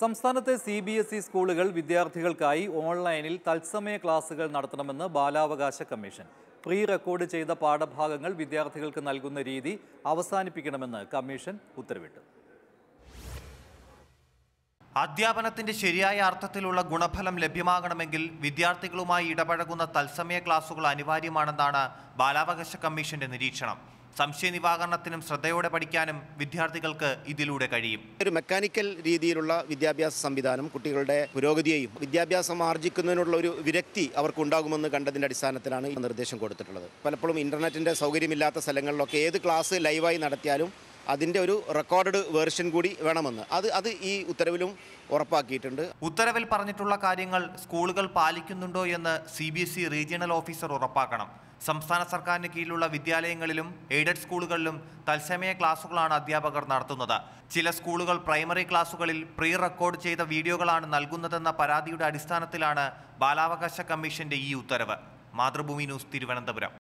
സംസ്ഥാനത്തെ C B S E സ്കൂളുകൾ വിദ്യാർത്ഥികൾക്കായി ഓൺലൈനിൽ തത്സമയ ക്ലാസുകൾ നടത്തണമെന്ന് ബാലാവകാശ കമ്മീഷൻ പ്രീ റെക്കോർഡ് ചെയ്ത പാഠഭാഗങ്ങൾ വിദ്യാർത്ഥികൾക്ക് നൽകുന്ന രീതി അവസാനിപ്പിക്കണമെന്ന് കമ്മീഷൻ ഉത്തരവിട്ടു അധ്യാപനത്തിന്റെ ശരിയായ അർത്ഥത്തിലുള്ള ഗുണഫലം ലഭ്യമാകണമെങ്കിൽ വിദ്യാർത്ഥികളുമായി ഇടപഴകുന്ന തത്സമയ ക്ലാസുകൾ അനിവാര്യമാണെന്നാണ് ബാലാവകാശ കമ്മീഷന്റെ നിരീക്ഷണം സംശയനിവാരണത്തിനും ശ്രദ്ധയോടെ പഠിക്കാനും വിദ്യാർത്ഥികൾക്ക് ഇതിലൂടെ കഴിയും ഒരു മെക്കാനിക്കൽ രീതിയിലുള്ള വിദ്യാഭ്യാസ സംവിധാനം കുട്ടികളുടെ പുരോഗതിയെയും വിദ്യാഭ്യാസം ആർജിക്കുന്നതിനുള്ള ഒരു വിരക്തി ഉണ്ടാകുമെന്ന് കണ്ടതിൻ്റെ അടിസ്ഥാനത്തിലാണ് ഈ നിർദ്ദേശം കൊടുത്തിട്ടുള്ളത് പലപ്പോഴും ഇൻ്റർനെറ്റിൻ്റെ സൗകര്യമില്ലാത്ത സ്ഥലങ്ങളിലൊക്കെ ഏത് ക്ലാസ് ലൈവായി നടത്തിയാലും അതിൻ്റെ ഒരു റെക്കോർഡ് വേർഷൻ കൂടി വേണമെന്ന് അത് അത് ഈ ഉത്തരവിലും ഉറപ്പാക്കിയിട്ടുണ്ട് ഉത്തരവിൽ പറഞ്ഞിട്ടുള്ള കാര്യങ്ങൾ സ്കൂളുകൾ പാലിക്കുന്നുണ്ടോ എന്ന് C B S E regional officer ഉറപ്പാക്കണം സംസ്ഥാന സർക്കാരിന് കീഴിലുള്ള വിദ്യാലയങ്ങളിലും എയ്ഡഡ് സ്കൂളുകളിലും തത്സമയ ക്ലാസുകളാണ് അധ്യാപകർ നടത്തുന്നത് ചില സ്കൂളുകൾ പ്രൈമറി ക്ലാസുകളിൽ പ്രീ റെക്കോർഡ് ചെയ്ത വീഡിയോകളാണ് നൽകുന്നതെന്ന പരാതിയുടെ അടിസ്ഥാനത്തിലാണ് ബാലാവകാശ കമ്മീഷന്റെ ഈ ഉത്തരവ് മാതൃഭൂമി ന്യൂസ് തിരുവനന്തപുരം